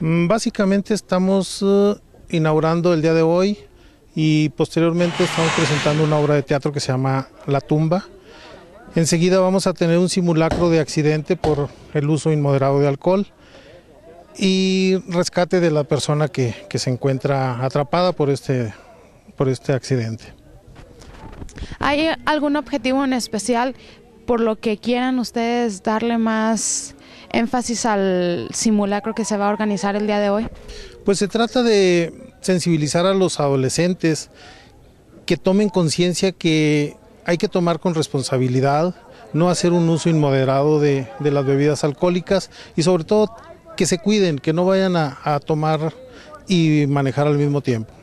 Mm, básicamente estamos eh, inaugurando el día de hoy y posteriormente estamos presentando una obra de teatro que se llama La tumba. Enseguida vamos a tener un simulacro de accidente por el uso inmoderado de alcohol y rescate de la persona que, se encuentra atrapada por este, por este accidente. ¿Hay algún objetivo en especial por lo que quieran ustedes darle más énfasis al simulacro que se va a organizar el día de hoy? Pues se trata de sensibilizar a los adolescentes que tomen conciencia que hay que tomar con responsabilidad, no hacer un uso inmoderado de, las bebidas alcohólicas y sobre todo que se cuiden, que no vayan a tomar y manejar al mismo tiempo.